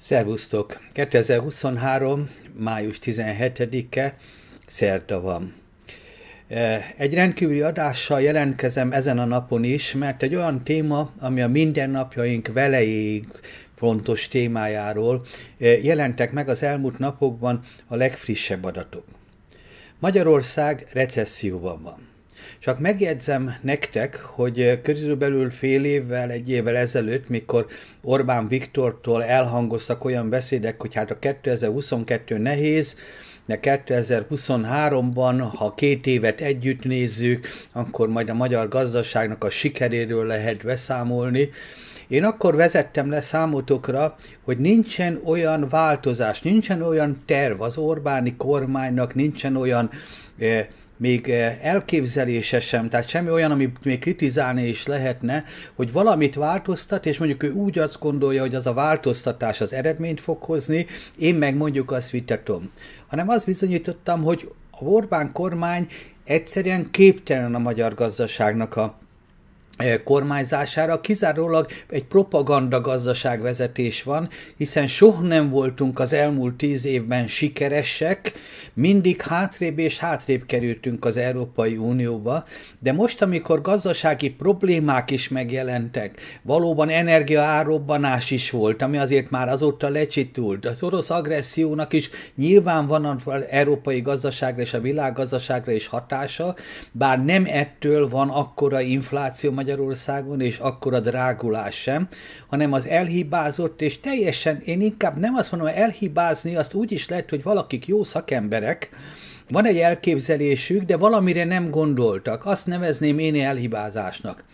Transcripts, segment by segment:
Szervusztok! 2023. május 17-e, szerda van. E, egy rendkívüli adással jelentkezem ezen a napon is, mert egy olyan téma, ami a mindennapjaink velejéig fontos témájáról e, jelentek meg az elmúlt napokban a legfrissebb adatok. Magyarország recesszióban van. Csak megjegyzem nektek, hogy eh, körülbelül fél évvel, egy évvel ezelőtt, mikor Orbán Viktortól elhangoztak olyan beszédek, hogy hát a 2022 nehéz, de 2023-ban, ha két évet együtt nézzük, akkor majd a magyar gazdaságnak a sikeréről lehet beszámolni. Én akkor vezettem le számotokra, hogy nincsen olyan változás, nincsen olyan terv az Orbáni kormánynak, nincsen olyan eh, még eh, elképzelése sem, tehát semmi olyan, amit még kritizálni is lehetne, hogy valamit változtat, és mondjuk ő úgy azt gondolja, hogy az a változtatás az eredményt fog hozni, én meg mondjuk azt vitatom. Hanem azt bizonyítottam, hogy a Orbán kormány egyszerűen képtelen a magyar gazdaságnak a Eh, kormányzására kizárólag egy propaganda gazdaság vezetés van, hiszen soha nem voltunk az elmúlt tíz évben sikeresek, mindig hátrébb és hátrébb kerültünk az Európai Unióba, de most, amikor gazdasági problémák is megjelentek, valóban energiaárobbanás is volt, ami azért már azóta lecsitult. Az orosz agressziónak is nyilván van az európai gazdaságra és a világgazdaságra is hatása, bár nem ettől van akkora infláció Magyarországon, és akkora drágulás sem, hanem az elhibázott, és teljesen, én inkább nem azt mondom, hogy elhibázni, azt úgy is lehet, hogy valakik jó szakemberek, van egy elképzelésük, de valamire nem gondoltak. Azt nevezném én elhibázásnak.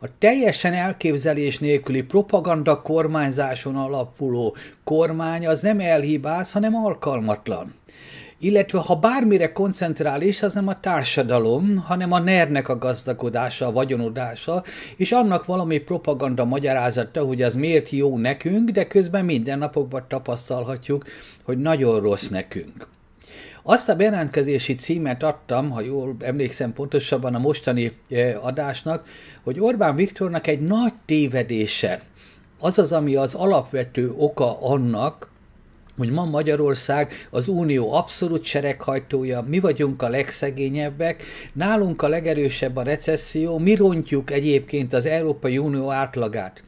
A teljesen elképzelés nélküli propaganda kormányzáson alapuló kormány az nem elhibáz, hanem alkalmatlan illetve ha bármire koncentrál is, az nem a társadalom, hanem a nernek a gazdagodása, a vagyonodása, és annak valami propaganda magyarázata, hogy az miért jó nekünk, de közben minden napokban tapasztalhatjuk, hogy nagyon rossz nekünk. Azt a bejelentkezési címet adtam, ha jól emlékszem pontosabban a mostani e, adásnak, hogy Orbán Viktornak egy nagy tévedése, az az, ami az alapvető oka annak, hogy ma Magyarország az unió abszolút sereghajtója, mi vagyunk a legszegényebbek, nálunk a legerősebb a recesszió, mi rontjuk egyébként az Európai Unió átlagát.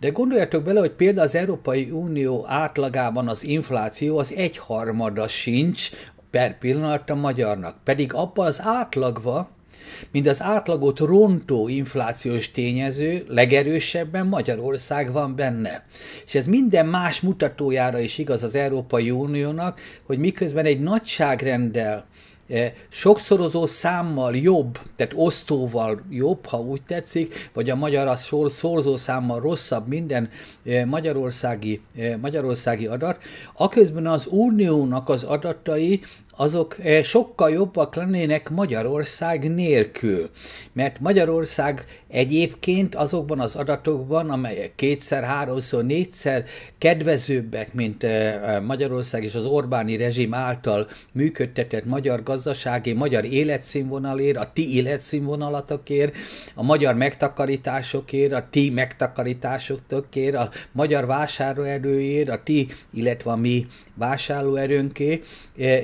De gondoljatok bele, hogy például az Európai Unió átlagában az infláció az egyharmada sincs per pillanat a magyarnak, pedig abban az átlagva, mint az átlagot rontó inflációs tényező legerősebben Magyarország van benne. És ez minden más mutatójára is igaz az Európai Uniónak, hogy miközben egy nagyságrendel e, sokszorozó számmal jobb, tehát osztóval jobb, ha úgy tetszik, vagy a magyar a sor, szorzó számmal rosszabb minden e, magyarországi, e, magyarországi adat, aközben az uniónak az adatai azok eh, sokkal jobbak lennének Magyarország nélkül. Mert Magyarország egyébként azokban az adatokban, amelyek kétszer, háromszor, négyszer kedvezőbbek, mint eh, eh, Magyarország és az Orbáni rezsim által működtetett magyar gazdasági, magyar életszínvonalért, a ti életszínvonalatokért, a magyar megtakarításokért, a ti megtakarításokért, a magyar vásárlóerőért, a ti, illetve a mi vásárlóerőnké,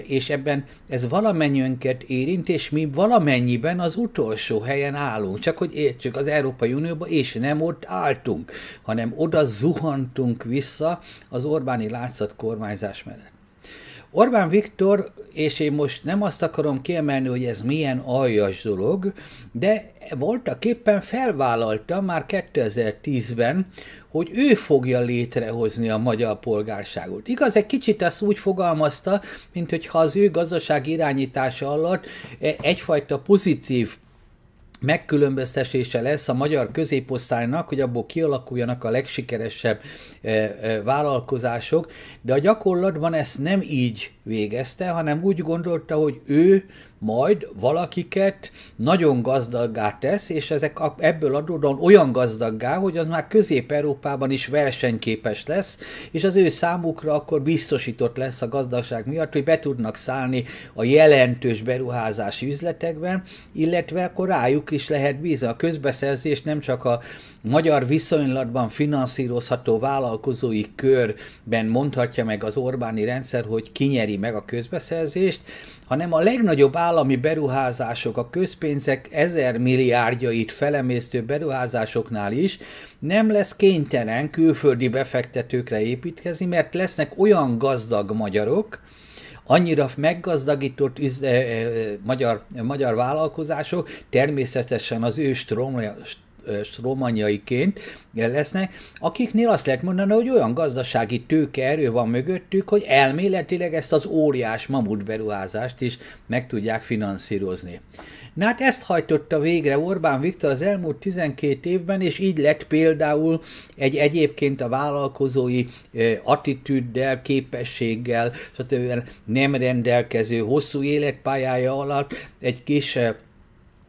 és ebben esetben ez valamennyiünket érint, és mi valamennyiben az utolsó helyen állunk. Csak hogy értsük, az Európai Unióban, és nem ott álltunk, hanem oda zuhantunk vissza az Orbáni látszat kormányzás mellett. Orbán Viktor, és én most nem azt akarom kiemelni, hogy ez milyen aljas dolog, de voltak éppen felvállalta már 2010-ben, hogy ő fogja létrehozni a magyar polgárságot. Igaz, egy kicsit ezt úgy fogalmazta, mint hogyha az ő gazdaság irányítása alatt e, egyfajta pozitív megkülönböztetése lesz a magyar középosztálynak, hogy abból kialakuljanak a legsikeresebb eh, eh, vállalkozások, de a gyakorlatban ezt nem így végezte, hanem úgy gondolta, hogy ő majd valakiket nagyon gazdaggá tesz, és ezek ebből adódóan olyan gazdaggá, hogy az már Közép-Európában is versenyképes lesz, és az ő számukra akkor biztosított lesz a gazdaság miatt, hogy be tudnak szállni a jelentős beruházási üzletekben, illetve akkor rájuk is lehet bízni. A közbeszerzés nem csak a magyar viszonylatban finanszírozható vállalkozói körben mondhatja meg az Orbáni rendszer, hogy kinyeri meg a közbeszerzést, hanem a legnagyobb állami beruházások, a közpénzek ezer milliárdjait felemésztő beruházásoknál is nem lesz kénytelen külföldi befektetőkre építkezni, mert lesznek olyan gazdag magyarok, annyira meggazdagított eh, magyar, magyar vállalkozások, természetesen az ő stromja, romanjaiként lesznek, akiknél azt lehet mondani, hogy olyan gazdasági tőkeerő van mögöttük, hogy elméletileg ezt az óriás mamut beruházást is meg tudják finanszírozni. Na hát ezt hajtotta végre Orbán Viktor az elmúlt 12 évben, és így lett például egy egyébként a vállalkozói attitűddel, képességgel, stb. nem rendelkező hosszú életpályája alatt egy kis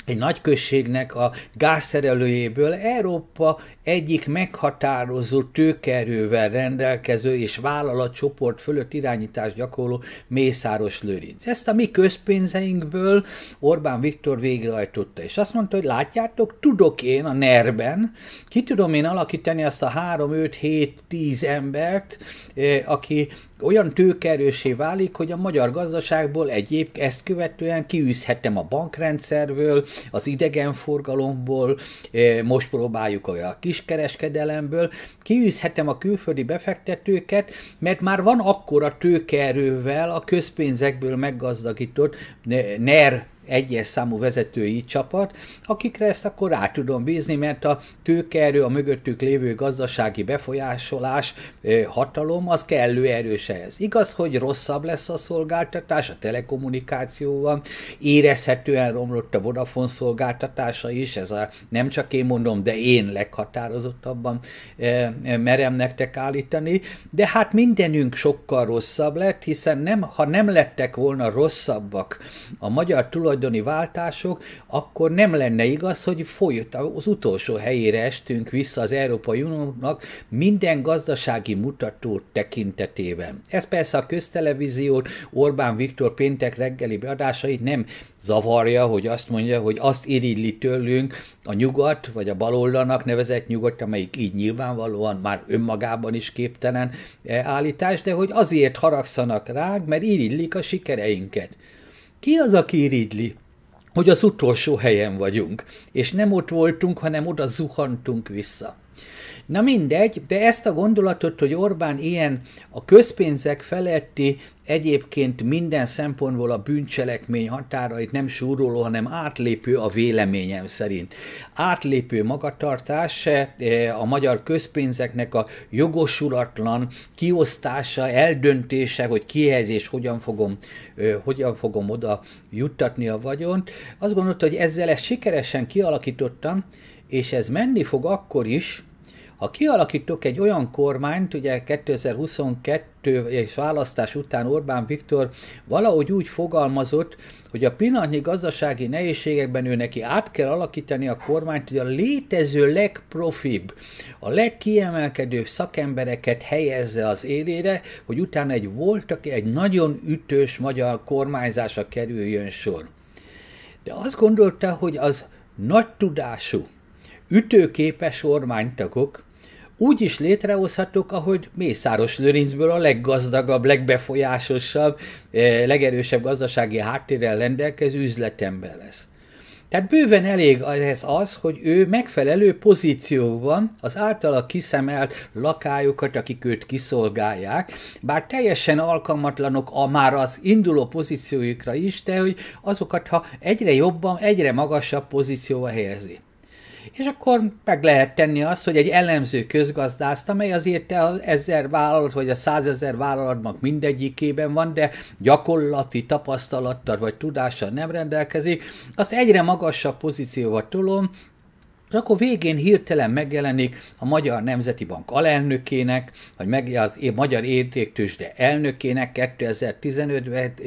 egy nagyközségnek a gázszerelőjéből Európa egyik meghatározó tőkerővel rendelkező és vállalatcsoport fölött irányítás gyakorló Mészáros Lőrinc. Ezt a mi közpénzeinkből Orbán Viktor végrehajtotta, és azt mondta, hogy látjátok, tudok én a NER-ben, ki tudom én alakítani azt a 3, 5, 7, 10 embert, eh, aki olyan tőkerősé válik, hogy a magyar gazdaságból egyéb ezt követően kiűzhetem a bankrendszerből, az idegenforgalomból, eh, most próbáljuk a kiskereskedelemből, kiűzhetem a külföldi befektetőket, mert már van akkora tőkerővel a közpénzekből meggazdagított eh, NER egyes számú vezetői csapat, akikre ezt akkor rá tudom bízni, mert a tőkeerő, a mögöttük lévő gazdasági befolyásolás, hatalom, az kellő erőse ez. Igaz, hogy rosszabb lesz a szolgáltatás, a telekommunikációban érezhetően romlott a Vodafone szolgáltatása is, ez a, nem csak én mondom, de én leghatározottabban merem nektek állítani, de hát mindenünk sokkal rosszabb lett, hiszen nem, ha nem lettek volna rosszabbak a magyar tulaj tulajdoni váltások, akkor nem lenne igaz, hogy folyt az utolsó helyére estünk vissza az Európai Uniónak minden gazdasági mutató tekintetében. Ez persze a köztelevíziót, Orbán Viktor péntek reggeli beadásait nem zavarja, hogy azt mondja, hogy azt irigli tőlünk a nyugat, vagy a baloldalnak nevezett nyugat, amelyik így nyilvánvalóan már önmagában is képtelen eh, állítás, de hogy azért haragszanak rá, mert irigylik a sikereinket. Ki az, aki irigyli? Hogy az utolsó helyen vagyunk, és nem ott voltunk, hanem oda zuhantunk vissza. Na mindegy, de ezt a gondolatot, hogy Orbán ilyen a közpénzek feletti egyébként minden szempontból a bűncselekmény határait nem súroló, hanem átlépő a véleményem szerint. Átlépő magatartás e, e, a magyar közpénzeknek a jogosulatlan kiosztása, eldöntése, hogy kihez és hogyan fogom, e, hogyan fogom oda juttatni a vagyont. Azt gondolta, hogy ezzel ezt sikeresen kialakítottam, és ez menni fog akkor is, ha kialakítok egy olyan kormányt, ugye 2022 és választás után Orbán Viktor valahogy úgy fogalmazott, hogy a pillanatnyi gazdasági nehézségekben ő neki át kell alakítani a kormányt, hogy a létező legprofibb, a legkiemelkedőbb szakembereket helyezze az élére, hogy utána egy voltak, egy nagyon ütős magyar kormányzása kerüljön sor. De azt gondolta, hogy az nagy tudású, ütőképes ormánytagok, úgy is létrehozhatók, ahogy Mészáros Lőrincből a leggazdagabb, legbefolyásosabb, eh, legerősebb gazdasági háttérrel rendelkező üzletember lesz. Tehát bőven elég ez az, hogy ő megfelelő pozícióban az általa kiszemelt lakájukat, akik őt kiszolgálják, bár teljesen alkalmatlanok a már az induló pozíciójukra is, de hogy azokat, ha egyre jobban, egyre magasabb pozícióba helyezi és akkor meg lehet tenni azt, hogy egy elemző közgazdászt, amely azért a ezer vállalat, vagy a százezer vállalatnak mindegyikében van, de gyakorlati tapasztalattal vagy tudással nem rendelkezik, az egyre magasabb pozícióval tolom, és akkor végén hirtelen megjelenik a Magyar Nemzeti Bank alelnökének, vagy meg az Magyar Értéktősde elnökének 2015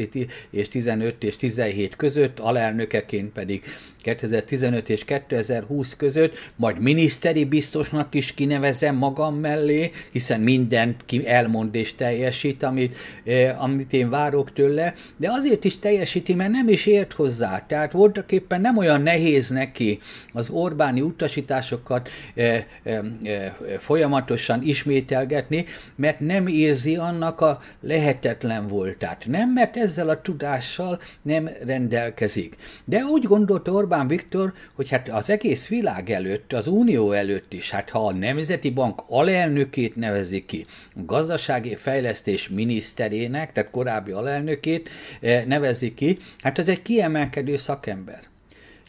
és 15 és 17 között, alelnökeként pedig 2015 és 2020 között, majd miniszteri biztosnak is kinevezem magam mellé, hiszen mindent ki elmond és teljesít, amit, eh, amit én várok tőle, de azért is teljesíti, mert nem is ért hozzá. Tehát voltak éppen nem olyan nehéz neki az Orbáni utasításokat eh, eh, eh folyamatosan ismételgetni, mert nem érzi annak a lehetetlen voltát. Nem, mert ezzel a tudással nem rendelkezik. De úgy gondolta Orbán, Orbán Viktor, hogy hát az egész világ előtt, az Unió előtt is, hát ha a Nemzeti Bank alelnökét nevezik ki, gazdasági fejlesztés miniszterének, tehát korábbi alelnökét eh, nevezik ki, hát az egy kiemelkedő szakember.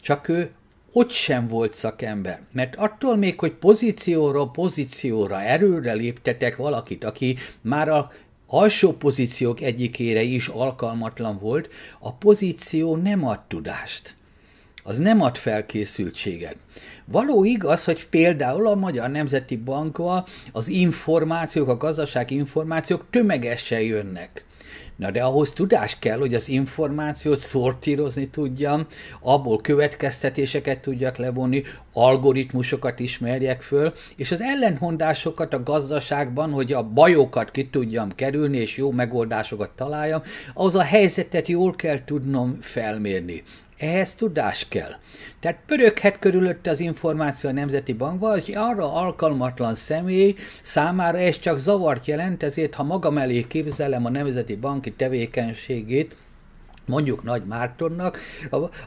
Csak ő ott sem volt szakember, mert attól még, hogy pozícióra, pozícióra, erőre léptetek valakit, aki már a alsó pozíciók egyikére is alkalmatlan volt, a pozíció nem ad tudást az nem ad felkészültséget. Való igaz, hogy például a Magyar Nemzeti Bankval az információk, a gazdasági információk tömegesen jönnek. Na de ahhoz tudás kell, hogy az információt szortírozni tudjam, abból következtetéseket tudjak levonni, algoritmusokat ismerjek föl, és az ellentmondásokat a gazdaságban, hogy a bajokat ki tudjam kerülni, és jó megoldásokat találjam, ahhoz a helyzetet jól kell tudnom felmérni. Ehhez tudás kell. Tehát pöröghet körülötte az információ a Nemzeti Bankba, az arra alkalmatlan személy számára ez csak zavart jelent, ezért ha magam elé képzelem a Nemzeti Banki tevékenységét, mondjuk Nagy Mártonnak,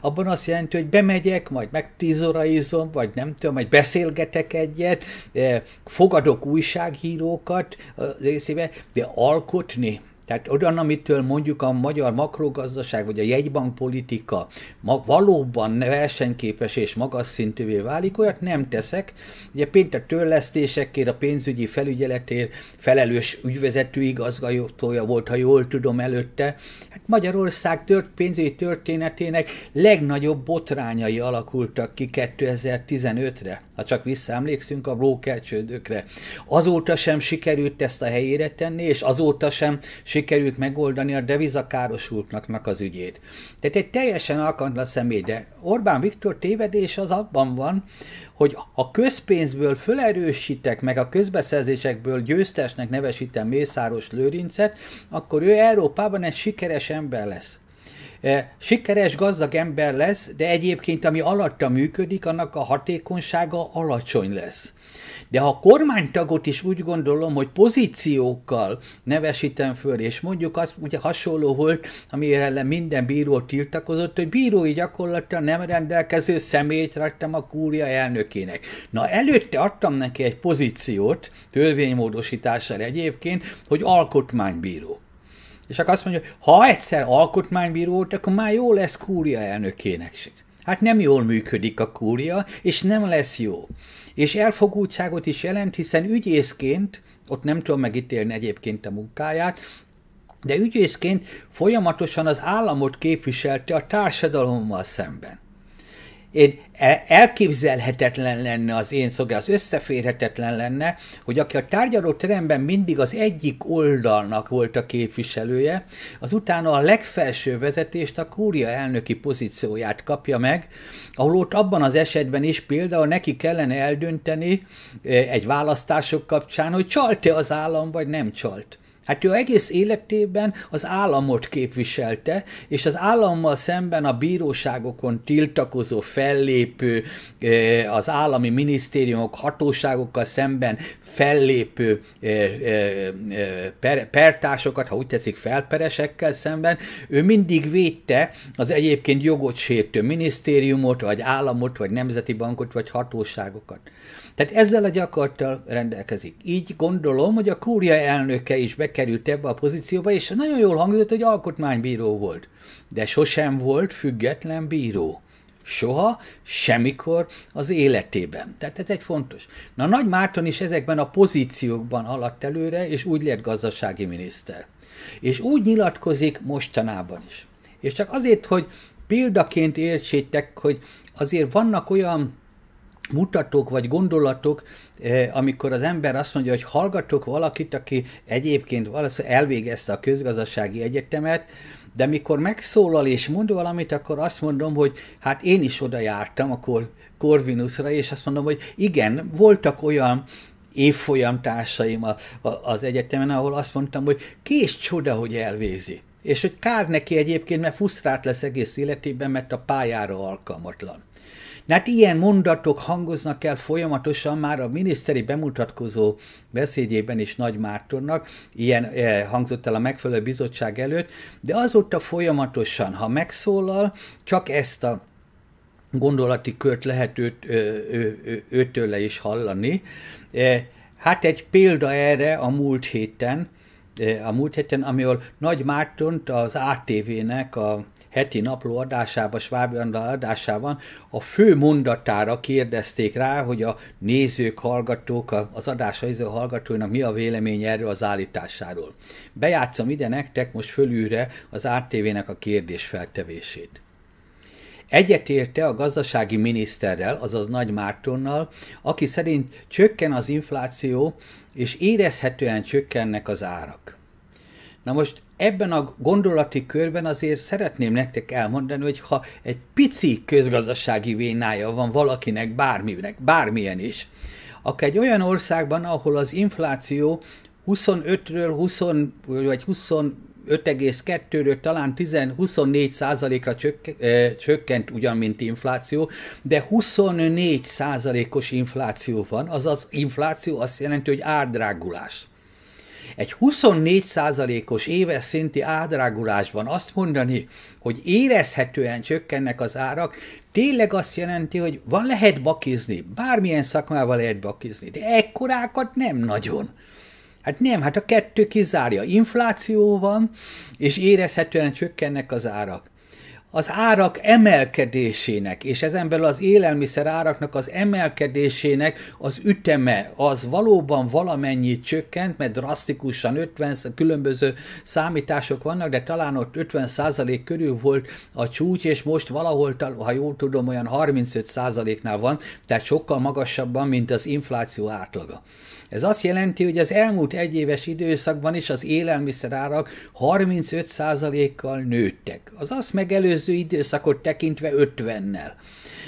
abban azt jelenti, hogy bemegyek, majd izom, vagy nem tudom, majd beszélgetek egyet, eh, fogadok újsághírókat az eh, részébe, de alkotni tehát olyan, amitől mondjuk a magyar makrogazdaság vagy a jegybankpolitika ma valóban versenyképes és magas szintűvé válik, olyat nem teszek. Ugye pénzt a törlesztésekért, a pénzügyi felügyeletért felelős ügyvezető igazgatója volt, ha jól tudom előtte. Hát Magyarország tört, pénzügyi történetének legnagyobb botrányai alakultak ki 2015-re, ha csak visszaemlékszünk a brókercsődökre. Azóta sem sikerült ezt a helyére tenni, és azóta sem sikerült megoldani a devizakárosultnak az ügyét. Tehát egy teljesen alkalmatlan személy, de Orbán Viktor tévedés az abban van, hogy a közpénzből felerősítek, meg a közbeszerzésekből győztesnek nevesítem Mészáros Lőrincet, akkor ő Európában egy sikeres ember lesz e, sikeres, gazdag ember lesz, de egyébként ami alatta működik, annak a hatékonysága alacsony lesz. De ha a kormánytagot is úgy gondolom, hogy pozíciókkal nevesítem föl, és mondjuk az ugye hasonló volt, amire ellen minden bíró tiltakozott, hogy bírói gyakorlatilag nem rendelkező személyt raktam a kúria elnökének. Na előtte adtam neki egy pozíciót, törvénymódosítással egyébként, hogy alkotmánybíró. És akkor azt mondja, ha egyszer alkotmánybíró volt, akkor már jó lesz kúria elnökének. Hát nem jól működik a kúria, és nem lesz jó. És elfogultságot is jelent, hiszen ügyészként, ott nem tudom megítélni egyébként a munkáját, de ügyészként folyamatosan az államot képviselte a társadalommal szemben én e- elképzelhetetlen lenne az én szobja, az összeférhetetlen lenne, hogy aki a tárgyaló teremben mindig az egyik oldalnak volt a képviselője, az utána a legfelső vezetést, a kúria elnöki pozícióját kapja meg, ahol ott abban az esetben is például neki kellene eldönteni e, egy választások kapcsán, hogy csalt-e az állam, vagy nem csalt. Hát ő egész életében az államot képviselte, és az állammal szemben a bíróságokon tiltakozó, fellépő, eh, az állami minisztériumok, hatóságokkal szemben fellépő eh, eh, per, pertársokat, ha úgy teszik, felperesekkel szemben, ő mindig védte az egyébként jogot sértő minisztériumot, vagy államot, vagy nemzeti bankot, vagy hatóságokat. Tehát ezzel a gyakorlattal rendelkezik. Így gondolom, hogy a kúria elnöke is be került ebbe a pozícióba, és nagyon jól hangzott, hogy alkotmánybíró volt. De sosem volt független bíró. Soha, semmikor az életében. Tehát ez egy fontos. Na Nagy Márton is ezekben a pozíciókban haladt előre, és úgy lett gazdasági miniszter. És úgy nyilatkozik mostanában is. És csak azért, hogy példaként értsétek, hogy azért vannak olyan mutatók vagy gondolatok, eh, amikor az ember azt mondja, hogy hallgatok valakit, aki egyébként valószínűleg elvégezte a közgazdasági egyetemet, de mikor megszólal és mond valamit, akkor azt mondom, hogy hát én is oda jártam a Corvinusra, és azt mondom, hogy igen, voltak olyan évfolyamtársaim a, a, az egyetemen, ahol azt mondtam, hogy kés csoda, hogy elvézi. És hogy kár neki egyébként, mert fusztrát lesz egész életében, mert a pályára alkalmatlan. De hát ilyen mondatok hangoznak el folyamatosan már a miniszteri bemutatkozó beszédjében is Nagy Mártonnak, ilyen eh, hangzott el a megfelelő bizottság előtt, de azóta folyamatosan, ha megszólal, csak ezt a gondolati kört lehet őt, ő, ő, ő, le is hallani. Eh, hát egy példa erre a múlt héten, eh, a múlt héten, amiről Nagy Mártont az ATV-nek a heti napló adásában, Schwab adásában a fő mondatára kérdezték rá, hogy a nézők, hallgatók, az adásaiző hallgatóinak mi a vélemény erről az állításáról. Bejátszom ide nektek most fölülre az ATV-nek a kérdésfeltevését. Egyetérte a gazdasági miniszterrel, azaz Nagy Mártonnal, aki szerint csökken az infláció, és érezhetően csökkennek az árak. Na most ebben a gondolati körben azért szeretném nektek elmondani, hogy ha egy pici közgazdasági vénája van valakinek, bárminek, bármilyen is, akkor egy olyan országban, ahol az infláció 25-ről 20 vagy 25,2-ről talán 10, 24 százalékra csökkent ugyan, mint infláció, de 24 százalékos infláció van, azaz infláció azt jelenti, hogy árdrágulás. Egy 24%-os éves szinti ádrágulásban azt mondani, hogy érezhetően csökkennek az árak, tényleg azt jelenti, hogy van lehet bakizni, bármilyen szakmával lehet bakizni, de ekkorákat nem nagyon. Hát nem, hát a kettő kizárja. Infláció van, és érezhetően csökkennek az árak az árak emelkedésének, és ezen belül az élelmiszer áraknak az emelkedésének az üteme, az valóban valamennyit csökkent, mert drasztikusan 50 különböző számítások vannak, de talán ott 50% körül volt a csúcs, és most valahol, ha jól tudom, olyan 35%-nál van, tehát sokkal magasabban, mint az infláció átlaga. Ez azt jelenti, hogy az elmúlt egyéves időszakban is az élelmiszerárak 35%-kal nőttek. Az azt megelőző időszakot tekintve 50-nel.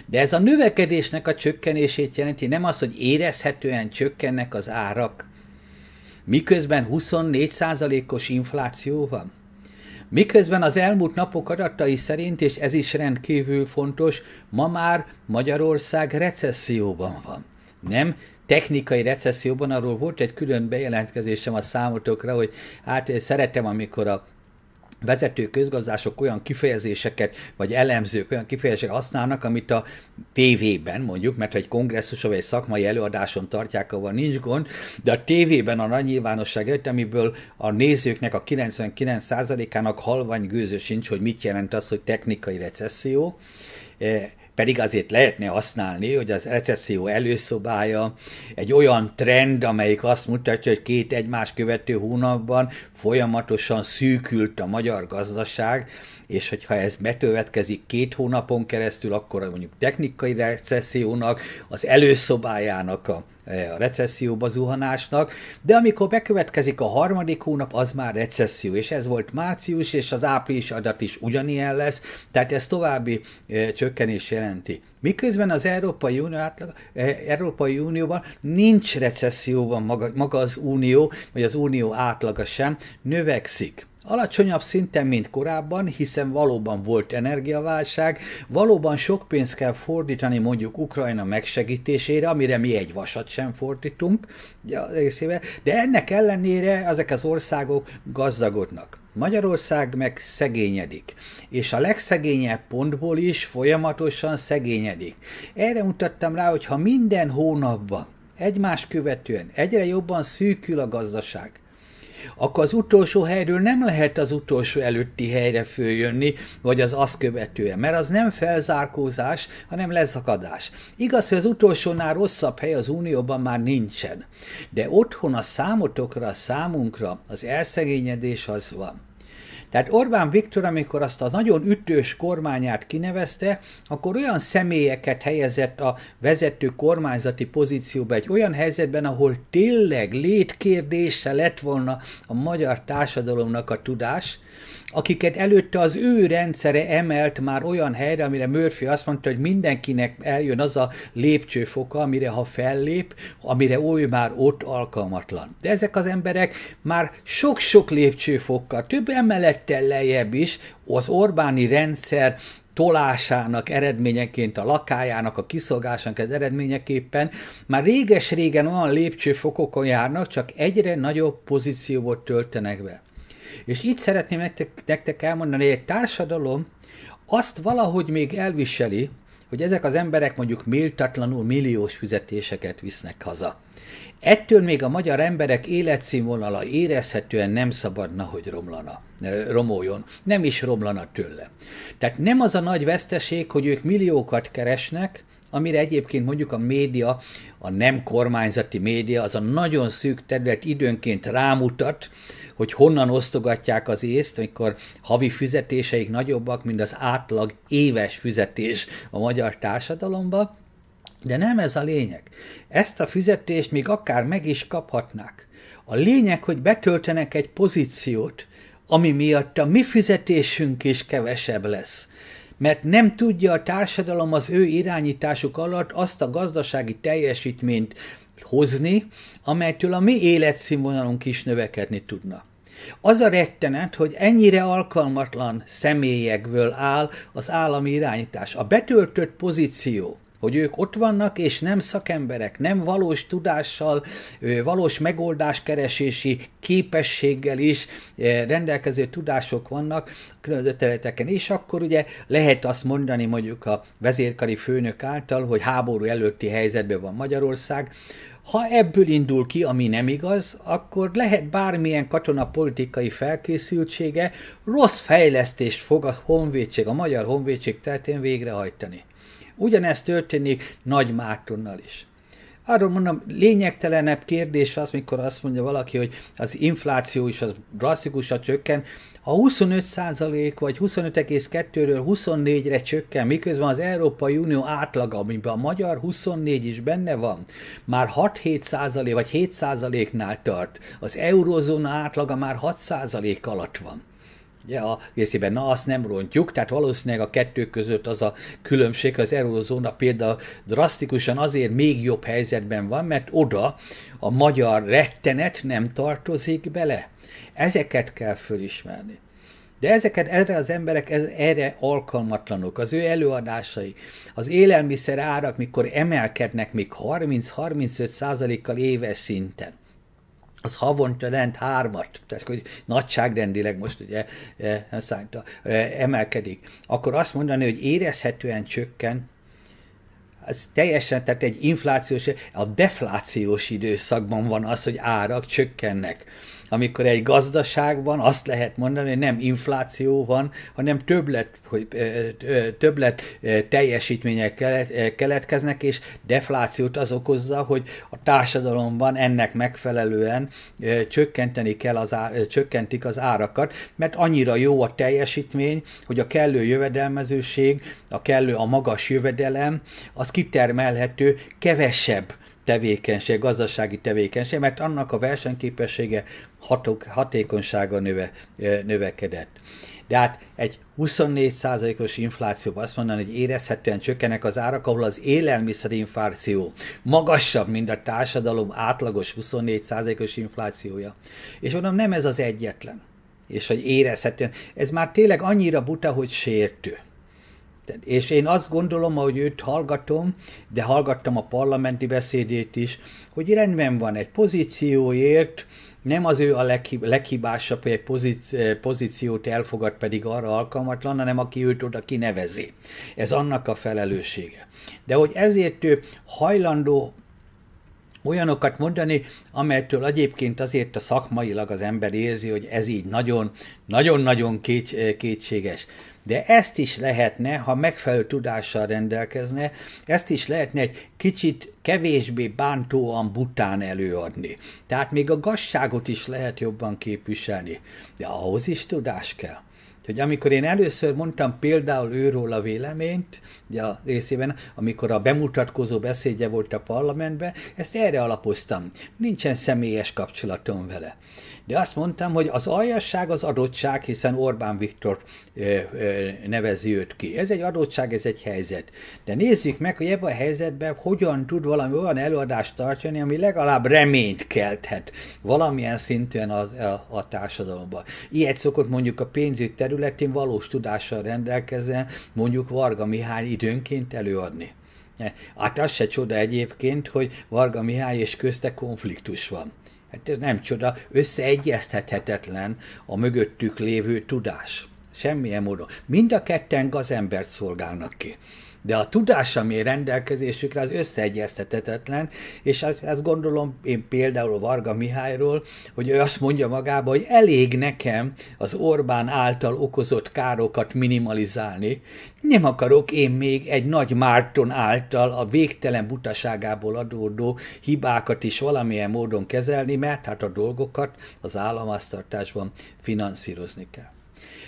De ez a növekedésnek a csökkenését jelenti, nem az, hogy érezhetően csökkennek az árak, miközben 24%-os infláció van. Miközben az elmúlt napok adatai szerint, és ez is rendkívül fontos, ma már Magyarország recesszióban van. Nem technikai recesszióban, arról volt egy külön bejelentkezésem a számotokra, hogy hát szeretem, amikor a vezető közgazdások olyan kifejezéseket, vagy elemzők olyan kifejezéseket használnak, amit a tévében mondjuk, mert egy kongresszus vagy egy szakmai előadáson tartják, ahol nincs gond, de a tévében a nagy nyilvánosság előtt, amiből a nézőknek a 99%-ának halvány gőző sincs, hogy mit jelent az, hogy technikai recesszió, eh, pedig azért lehetne használni, hogy az recesszió előszobája egy olyan trend, amelyik azt mutatja, hogy két egymás követő hónapban folyamatosan szűkült a magyar gazdaság, és hogyha ez betövetkezik két hónapon keresztül, akkor mondjuk technikai recessziónak, az előszobájának a E, a recesszióba zuhanásnak, de amikor bekövetkezik a harmadik hónap, az már recesszió, és ez volt március, és az április adat is ugyanilyen lesz, tehát ez további e, csökkenés jelenti. Miközben az Európai, Unió átlag, e, Európai Unióban nincs recesszióban maga, maga az Unió, vagy az Unió átlaga sem, növekszik. Alacsonyabb szinten, mint korábban, hiszen valóban volt energiaválság, valóban sok pénzt kell fordítani mondjuk Ukrajna megsegítésére, amire mi egy vasat sem fordítunk de ennek ellenére ezek az országok gazdagodnak. Magyarország meg szegényedik, és a legszegényebb pontból is folyamatosan szegényedik. Erre mutattam rá, hogy ha minden hónapban egymás követően egyre jobban szűkül a gazdaság, akkor az utolsó helyről nem lehet az utolsó előtti helyre följönni, vagy az azt követően, mert az nem felzárkózás, hanem leszakadás. Igaz, hogy az utolsónál rosszabb hely az Unióban már nincsen, de otthon a számotokra, a számunkra az elszegényedés az van. Tehát Orbán Viktor, amikor azt a nagyon ütős kormányát kinevezte, akkor olyan személyeket helyezett a vezető kormányzati pozícióba, egy olyan helyzetben, ahol tényleg létkérdése lett volna a magyar társadalomnak a tudás, akiket előtte az ő rendszere emelt már olyan helyre, amire Murphy azt mondta, hogy mindenkinek eljön az a lépcsőfoka, amire ha fellép, amire ő már ott alkalmatlan. De ezek az emberek már sok-sok lépcsőfokkal, több emelettel lejjebb is az Orbáni rendszer tolásának eredményeként, a lakájának, a kiszolgásának az eredményeképpen már réges-régen olyan lépcsőfokokon járnak, csak egyre nagyobb pozícióból töltenek be. És itt szeretném nektek, nektek elmondani, hogy egy társadalom azt valahogy még elviseli, hogy ezek az emberek mondjuk méltatlanul milliós fizetéseket visznek haza. Ettől még a magyar emberek életszínvonala érezhetően nem szabadna, hogy romlana, romoljon. Nem is romlana tőle. Tehát nem az a nagy veszteség, hogy ők milliókat keresnek, amire egyébként mondjuk a média, a nem kormányzati média, az a nagyon szűk terület időnként rámutat, hogy honnan osztogatják az észt, amikor havi fizetéseik nagyobbak, mint az átlag éves fizetés a magyar társadalomba. de nem ez a lényeg. Ezt a fizetést még akár meg is kaphatnák. A lényeg, hogy betöltenek egy pozíciót, ami miatt a mi fizetésünk is kevesebb lesz mert nem tudja a társadalom az ő irányításuk alatt azt a gazdasági teljesítményt hozni, amelytől a mi életszínvonalunk is növekedni tudna. Az a rettenet, hogy ennyire alkalmatlan személyekből áll az állami irányítás. A betöltött pozíció, hogy ők ott vannak, és nem szakemberek, nem valós tudással, valós megoldáskeresési képességgel is rendelkező tudások vannak különböző területeken, és akkor ugye lehet azt mondani mondjuk a vezérkari főnök által, hogy háború előtti helyzetben van Magyarország, ha ebből indul ki, ami nem igaz, akkor lehet bármilyen katonapolitikai felkészültsége rossz fejlesztést fog a honvédség, a magyar honvédség tehetén végrehajtani. Ugyanezt történik Nagy Mártonnal is. Arról mondom, lényegtelenebb kérdés az, mikor azt mondja valaki, hogy az infláció is az drasztikusan csökken, ha 25% vagy 25,2-ről 24-re csökken, miközben az Európai Unió átlaga, amiben a magyar 24 is benne van, már 6-7% vagy 7%-nál tart, az eurozóna átlaga már 6% alatt van a részében. Na, azt nem rontjuk, tehát valószínűleg a kettő között az a különbség, az eurozóna például drasztikusan azért még jobb helyzetben van, mert oda a magyar rettenet nem tartozik bele. Ezeket kell fölismerni. De ezeket erre az emberek ez, erre alkalmatlanok. Az ő előadásai, az élelmiszer árak, mikor emelkednek még 30-35 százalékkal éves szinten az havonta rend hármat, tehát hogy nagyságrendileg most ugye eh, szánta eh, emelkedik, akkor azt mondani, hogy érezhetően csökken, ez teljesen, tehát egy inflációs, a deflációs időszakban van az, hogy árak csökkennek amikor egy gazdaságban azt lehet mondani, hogy nem infláció van, hanem többlet, hogy többlet teljesítmények keletkeznek, és deflációt az okozza, hogy a társadalomban ennek megfelelően csökkenteni kell az á, csökkentik az árakat, mert annyira jó a teljesítmény, hogy a kellő jövedelmezőség, a kellő a magas jövedelem, az kitermelhető kevesebb tevékenység, gazdasági tevékenység, mert annak a versenyképessége, hatok, hatékonysága növe, növekedett. De hát egy 24%-os inflációban azt mondani, hogy érezhetően csökkenek az árak, ahol az élelmiszerinfláció magasabb, mint a társadalom átlagos 24%-os inflációja. És mondom, nem ez az egyetlen. És hogy érezhetően, ez már tényleg annyira buta, hogy sértő. És én azt gondolom, ahogy őt hallgatom, de hallgattam a parlamenti beszédét is, hogy rendben van egy pozícióért, nem az ő a leghib- leghibásabb, hogy egy pozíciót elfogad, pedig arra alkalmatlan, hanem aki őt oda kinevezi. Ez annak a felelőssége. De hogy ezért ő hajlandó olyanokat mondani, amelytől egyébként azért a szakmailag az ember érzi, hogy ez így nagyon, nagyon-nagyon kétséges de ezt is lehetne, ha megfelelő tudással rendelkezne, ezt is lehetne egy kicsit kevésbé bántóan bután előadni. Tehát még a gazságot is lehet jobban képviselni, de ahhoz is tudás kell hogy amikor én először mondtam például őról a véleményt, ugye a részében, amikor a bemutatkozó beszédje volt a parlamentben, ezt erre alapoztam. Nincsen személyes kapcsolatom vele de azt mondtam, hogy az aljasság az adottság, hiszen Orbán Viktor nevezi őt ki. Ez egy adottság, ez egy helyzet. De nézzük meg, hogy ebben a helyzetben hogyan tud valami olyan előadást tartani, ami legalább reményt kelthet valamilyen szinten az, a, a társadalomban. Ilyet szokott mondjuk a pénzügy területén valós tudással rendelkezve mondjuk Varga Mihály időnként előadni. Hát az se csoda egyébként, hogy Varga Mihály és közte konfliktus van. Hát ez nem csoda, összeegyeztethetetlen a mögöttük lévő tudás. Semmilyen módon. Mind a ketten gazembert szolgálnak ki de a tudás, ami rendelkezésükre, az összeegyeztetetlen és azt, azt gondolom én például Varga Mihályról, hogy ő azt mondja magába, hogy elég nekem az Orbán által okozott károkat minimalizálni, nem akarok én még egy nagy Márton által a végtelen butaságából adódó hibákat is valamilyen módon kezelni, mert hát a dolgokat az államháztartásban finanszírozni kell.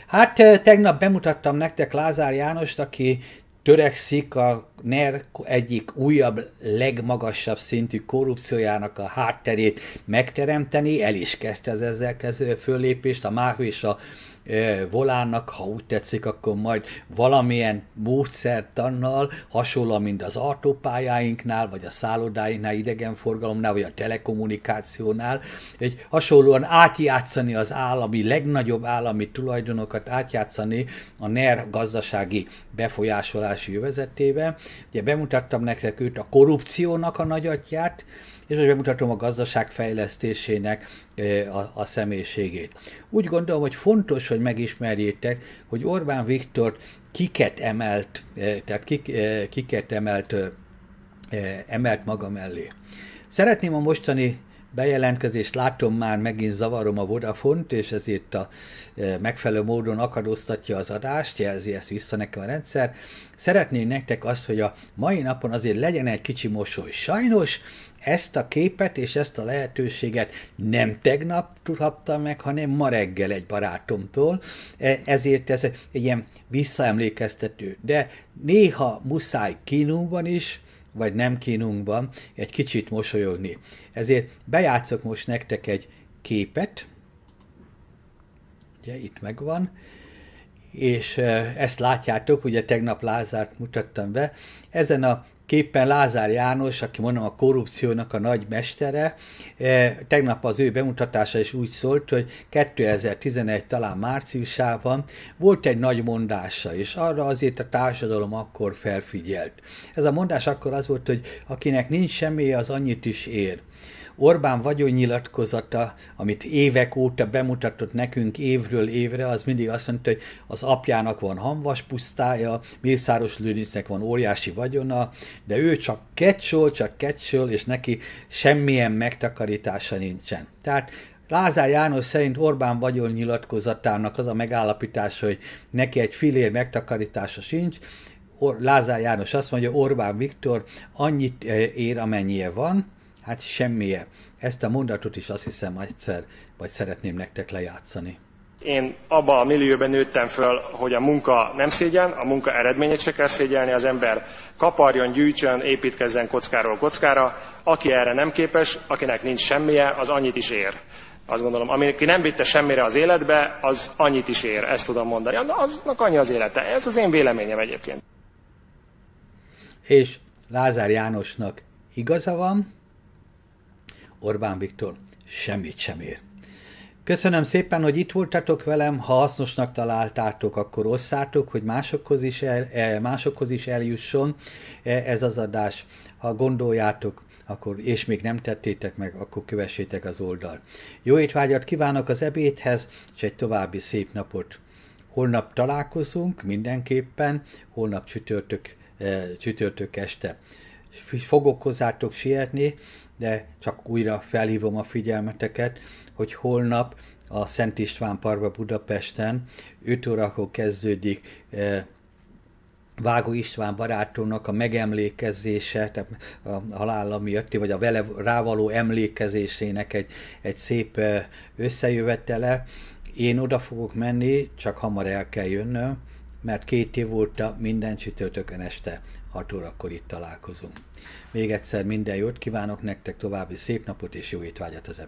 Hát tegnap bemutattam nektek Lázár Jánost, aki törekszik a NER egyik újabb, legmagasabb szintű korrupciójának a hátterét megteremteni, el is kezdte az ezzel kezdő föllépést, a MÁV és a volánnak, ha úgy tetszik, akkor majd valamilyen módszertannal, hasonló, mint az autópályáinknál, vagy a szállodáinknál, idegenforgalomnál, vagy a telekommunikációnál, egy hasonlóan átjátszani az állami, legnagyobb állami tulajdonokat átjátszani a NER gazdasági befolyásolási jövezetébe. Ugye bemutattam nektek őt a korrupciónak a nagyatját, és hogy megmutatom a gazdaság fejlesztésének a, a személyiségét. Úgy gondolom, hogy fontos, hogy megismerjétek, hogy Orbán Viktor kiket emelt, tehát kik, kiket emelt, emelt maga mellé. Szeretném a mostani bejelentkezést, látom már megint zavarom a Vodafont, és ezért a megfelelő módon akadóztatja az adást, jelzi ezt vissza nekem a rendszer. Szeretnék nektek azt, hogy a mai napon azért legyen egy kicsi mosoly. Sajnos ezt a képet és ezt a lehetőséget nem tegnap tudhattam meg, hanem ma reggel egy barátomtól, e, ezért ez egy ilyen visszaemlékeztető. De néha muszáj kínunkban is, vagy nem kínunkban egy kicsit mosolyogni. Ezért bejátszok most nektek egy képet, ugye itt megvan, és e, ezt látjátok, ugye tegnap Lázát mutattam be, ezen a képpen Lázár János, aki mondom a korrupciónak a nagy mestere, e, tegnap az ő bemutatása is úgy szólt, hogy 2011 talán márciusában volt egy nagy mondása, és arra azért a társadalom akkor felfigyelt. Ez a mondás akkor az volt, hogy akinek nincs semmi, az annyit is ér. Orbán vagyonnyilatkozata, amit évek óta bemutatott nekünk évről évre, az mindig azt mondta, hogy az apjának van hamvas pusztája, Mészáros Lőrincnek van óriási vagyona, de ő csak kecsol, csak kecsol, és neki semmilyen megtakarítása nincsen. Tehát Lázár János szerint Orbán vagyon nyilatkozatának az a megállapítás, hogy neki egy filér megtakarítása sincs. Lázár János azt mondja, Orbán Viktor annyit eh, ér, amennyie van, hát semmije. Ezt a mondatot is azt hiszem egyszer, vagy szeretném nektek lejátszani. Én abban a millióban nőttem föl, hogy a munka nem szégyen, a munka eredményét se kell szégyelni, az ember kaparjon, gyűjtsön, építkezzen kockáról kockára. Aki erre nem képes, akinek nincs semmije, az annyit is ér. Azt gondolom, aki nem vitte semmire az életbe, az annyit is ér, ezt tudom mondani. Aznak annyi az élete. Ez az én véleményem egyébként. És Lázár Jánosnak igaza van, Orbán Viktor semmit sem ér. Köszönöm szépen, hogy itt voltatok velem, ha hasznosnak találtátok, akkor osszátok, hogy másokhoz is, el, e, másokhoz is eljusson e, ez az adás. Ha gondoljátok, akkor, és még nem tettétek meg, akkor kövessétek az oldal. Jó étvágyat kívánok az ebédhez, és egy további szép napot. Holnap találkozunk mindenképpen, holnap csütörtök, e, csütörtök este. Fogok hozzátok sietni, de csak újra felhívom a figyelmeteket, hogy holnap a Szent István Parkba Budapesten 5 órakor kezdődik e, Vágó István barátónak a megemlékezése, tehát a halála miatti, vagy a vele rávaló emlékezésének egy, egy szép e, összejövetele. Én oda fogok menni, csak hamar el kell jönnöm, mert két év óta minden csütörtökön este 6 órakor itt találkozunk. Még egyszer minden jót kívánok nektek, további szép napot és jó étvágyat az